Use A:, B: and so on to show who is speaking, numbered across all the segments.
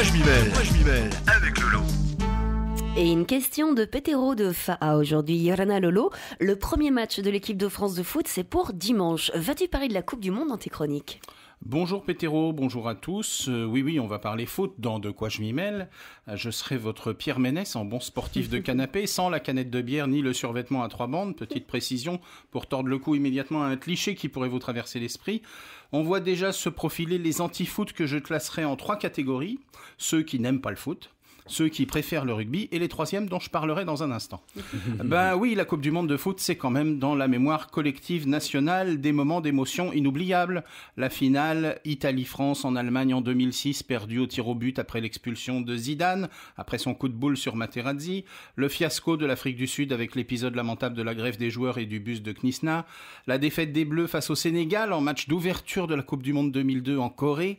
A: Moi je je Avec Lolo. Et une question de pétéro de FAA ah, aujourd'hui, Yorana Lolo. Le premier match de l'équipe de France de foot, c'est pour dimanche. Vas-tu parler de la Coupe du Monde dans tes chroniques Bonjour Pétéro, bonjour à tous. Euh, oui, oui, on va parler foot dans De quoi je m'y mêle. Euh, je serai votre Pierre Ménès en bon sportif de canapé, sans la canette de bière ni le survêtement à trois bandes. Petite précision pour tordre le cou immédiatement à un cliché qui pourrait vous traverser l'esprit. On voit déjà se profiler les anti-foot que je classerai en trois catégories. Ceux qui n'aiment pas le foot, ceux qui préfèrent le rugby, et les troisièmes dont je parlerai dans un instant. ben oui, la Coupe du Monde de foot, c'est quand même dans la mémoire collective nationale des moments d'émotion inoubliables. La finale Italie-France en Allemagne en 2006, perdue au tir au but après l'expulsion de Zidane, après son coup de boule sur Materazzi, le fiasco de l'Afrique du Sud avec l'épisode lamentable de la grève des joueurs et du bus de Knisna, la défaite des Bleus face au Sénégal en match d'ouverture de la Coupe du Monde 2002 en Corée,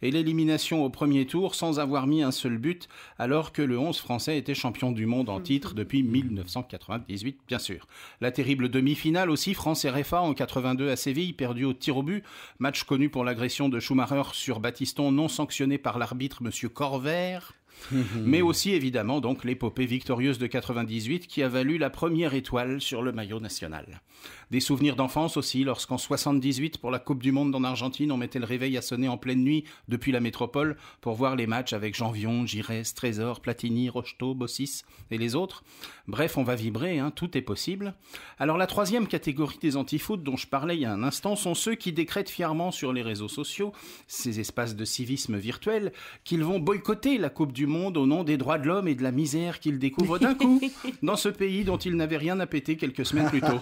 A: et l'élimination au premier tour sans avoir mis un seul but à alors que le 11 français était champion du monde en titre depuis 1998, bien sûr. La terrible demi-finale aussi, France-RFA en 82 à Séville, perdue au tir au but, match connu pour l'agression de Schumacher sur Batiston, non sanctionné par l'arbitre Monsieur Corvert. mais aussi évidemment donc l'épopée victorieuse de 98 qui a valu la première étoile sur le maillot national. Des souvenirs d'enfance aussi, lorsqu'en 78 pour la Coupe du Monde en Argentine, on mettait le réveil à sonner en pleine nuit depuis la métropole pour voir les matchs avec Vion, Giresse, Trésor, Platini, Rocheteau, Bossis et les autres. Bref, on va vibrer, hein, tout est possible. Alors la troisième catégorie des antifoot dont je parlais il y a un instant sont ceux qui décrètent fièrement sur les réseaux sociaux, ces espaces de civisme virtuel, qu'ils vont boycotter la Coupe du monde au nom des droits de l'homme et de la misère qu'il découvre d'un coup dans ce pays dont il n'avait rien à péter quelques semaines plus tôt.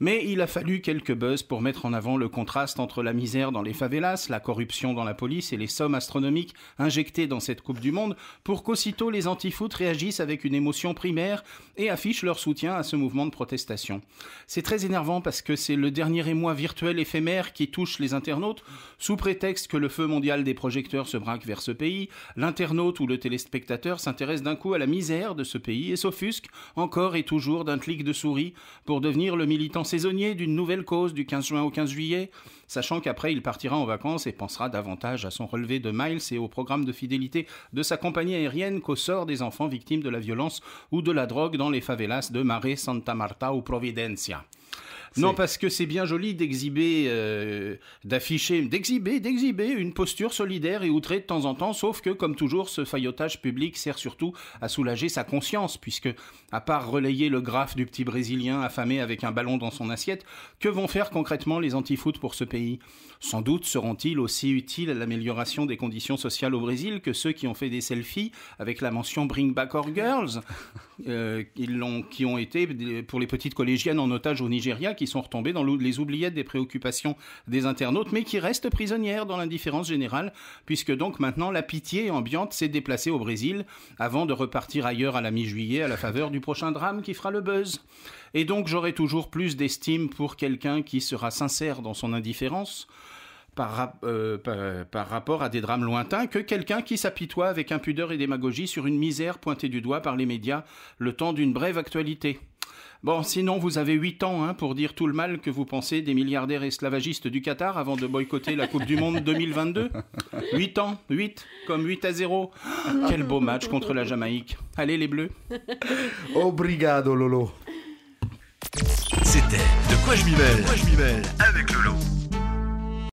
A: Mais il a fallu quelques buzz pour mettre en avant le contraste entre la misère dans les favelas, la corruption dans la police et les sommes astronomiques injectées dans cette Coupe du Monde pour qu'aussitôt les antifoot réagissent avec une émotion primaire et affichent leur soutien à ce mouvement de protestation. C'est très énervant parce que c'est le dernier émoi virtuel éphémère qui touche les internautes sous prétexte que le feu mondial des projecteurs se braque vers ce pays, l'internaute ou le télé les spectateurs s'intéressent d'un coup à la misère de ce pays et s'offusquent encore et toujours d'un clic de souris pour devenir le militant saisonnier d'une nouvelle cause du 15 juin au 15 juillet, sachant qu'après il partira en vacances et pensera davantage à son relevé de miles et au programme de fidélité de sa compagnie aérienne qu'au sort des enfants victimes de la violence ou de la drogue dans les favelas de Maré, Santa Marta ou Providencia. Non, parce que c'est bien joli d'exhiber, euh, d'afficher, d'exhiber, d'exhiber une posture solidaire et outrée de temps en temps, sauf que, comme toujours, ce faillotage public sert surtout à soulager sa conscience, puisque, à part relayer le graphe du petit Brésilien affamé avec un ballon dans son assiette, que vont faire concrètement les anti-foot pour ce pays sans doute seront-ils aussi utiles à l'amélioration des conditions sociales au Brésil que ceux qui ont fait des selfies avec la mention Bring Back Our Girls, euh, qui ont été pour les petites collégiennes en otage au Nigeria, qui sont retombées dans les oubliettes des préoccupations des internautes, mais qui restent prisonnières dans l'indifférence générale, puisque donc maintenant la pitié ambiante s'est déplacée au Brésil avant de repartir ailleurs à la mi-juillet à la faveur du prochain drame qui fera le buzz. Et donc j'aurai toujours plus d'estime pour quelqu'un qui sera sincère dans son indifférence par, euh, par, rapport à des drames lointains que quelqu'un qui s'apitoie avec impudeur et démagogie sur une misère pointée du doigt par les médias le temps d'une brève actualité. Bon, sinon, vous avez 8 ans hein, pour dire tout le mal que vous pensez des milliardaires esclavagistes du Qatar avant de boycotter la Coupe du Monde 2022. 8 ans, 8, comme 8 à 0. Quel beau match contre la Jamaïque. Allez les Bleus. Obrigado Lolo. C'était De quoi je m'y mêle. Avec Lolo.